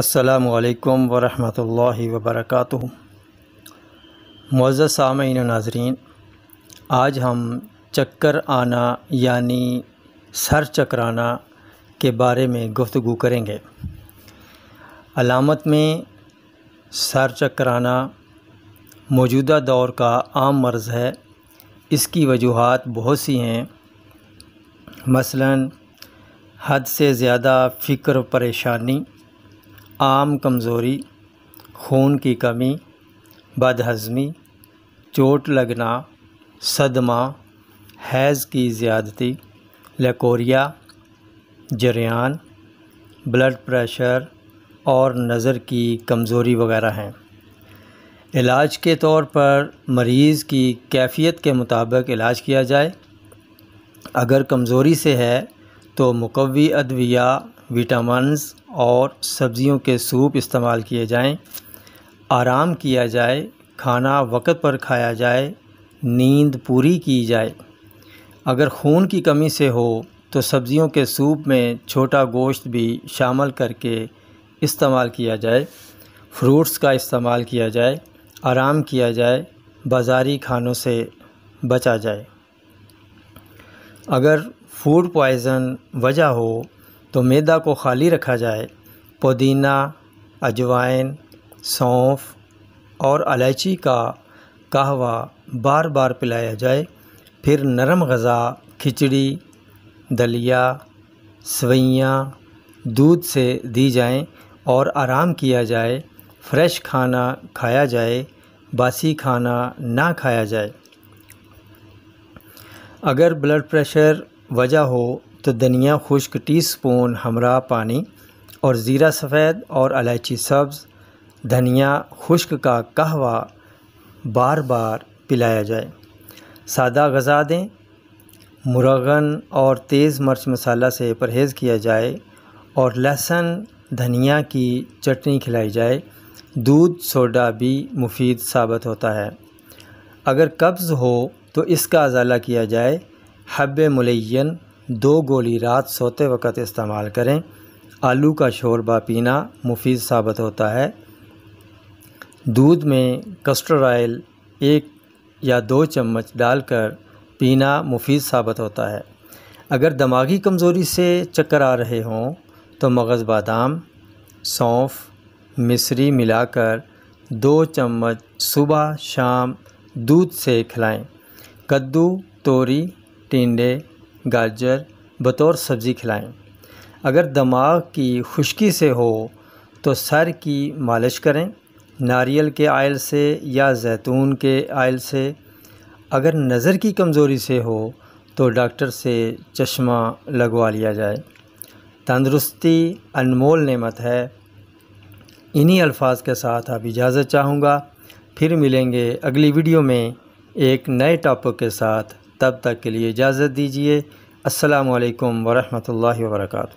असलकम वरम् वबरक मज़ सामीन नाजरीन आज हम चक्कर आना यानी सर चकराना के बारे में गुफ्तु करेंगे अलामत में सर चकराना मौजूदा दौर का आम मर्ज़ है इसकी वजूहत बहुत सी हैं मसलन हद से ज़्यादा फ़िक्र परेशानी आम कमज़ोरी खून की कमी बदहज़मी चोट लगना सदमा हैज़ की ज़्यादती लेकोरिया जरियान ब्लड प्रेशर और नज़र की कमज़ोरी वगैरह हैं इलाज के तौर पर मरीज़ की कैफियत के मुताबिक इलाज किया जाए अगर कमज़ोरी से है तो मुकवी अदविया विटामस और सब्ज़ियों के सूप इस्तेमाल किए जाएं आराम किया जाए खाना वक़्त पर खाया जाए नींद पूरी की जाए अगर खून की कमी से हो तो सब्ज़ियों के सूप में छोटा गोश्त भी शामिल करके इस्तेमाल किया जाए फ्रूट्स का इस्तेमाल किया जाए आराम किया जाए बाज़ारी खानों से बचा जाए अगर फूड पॉइज़न वजह हो तो मैदा को खाली रखा जाए पुदीना अजवाइन सौंफ और इलायची का कहवा बार बार पिलाया जाए फिर नरम गज़ा खिचड़ी दलिया सवैयाँ दूध से दी जाएं और आराम किया जाए फ्रेश खाना खाया जाए बासी खाना ना खाया जाए अगर ब्लड प्रेशर वजह हो तो धनिया खुश्क टी स्पून हमरा पानी और ज़ीरा सफ़ेद और इलायची सब्ज़ धनिया खुश्क का कहवा बार बार पिलाया जाए सादा गज़ा दें मुरगन और तेज़ मिर्च मसाला से परहेज़ किया जाए और लहसुन धनिया की चटनी खिलाई जाए दूध सोडा भी मुफीद साबित होता है अगर कब्ज़ हो तो इसका अजाला किया जाए हब मुलैन दो गोली रात सोते वक्त इस्तेमाल करें आलू का शोरबा पीना मुफीद साबित होता है दूध में कस्टर ऑयल एक या दो चम्मच डालकर पीना मुफीद साबित होता है अगर दिमागी कमज़ोरी से चक्कर आ रहे हों तो मगज़ बादाम सौंफ मिश्री मिलाकर दो चम्मच सुबह शाम दूध से खिलाएं कद्दू तोरी टिंडे गाजर बतौर सब्ज़ी खिलाएं अगर दिमाग की खुश्की से हो तो सर की मालिश करें नारियल के आयल से या जैतून के आयल से अगर नज़र की कमज़ोरी से हो तो डॉक्टर से चश्मा लगवा लिया जाए तंदरुस्ती अनमोल नेमत है इन्हीं अल्फाज के साथ आप इजाज़त चाहूँगा फिर मिलेंगे अगली वीडियो में एक नए टॉपिक के साथ तब तक के लिए इजाज़त दीजिए असलकम वरहमल वर्का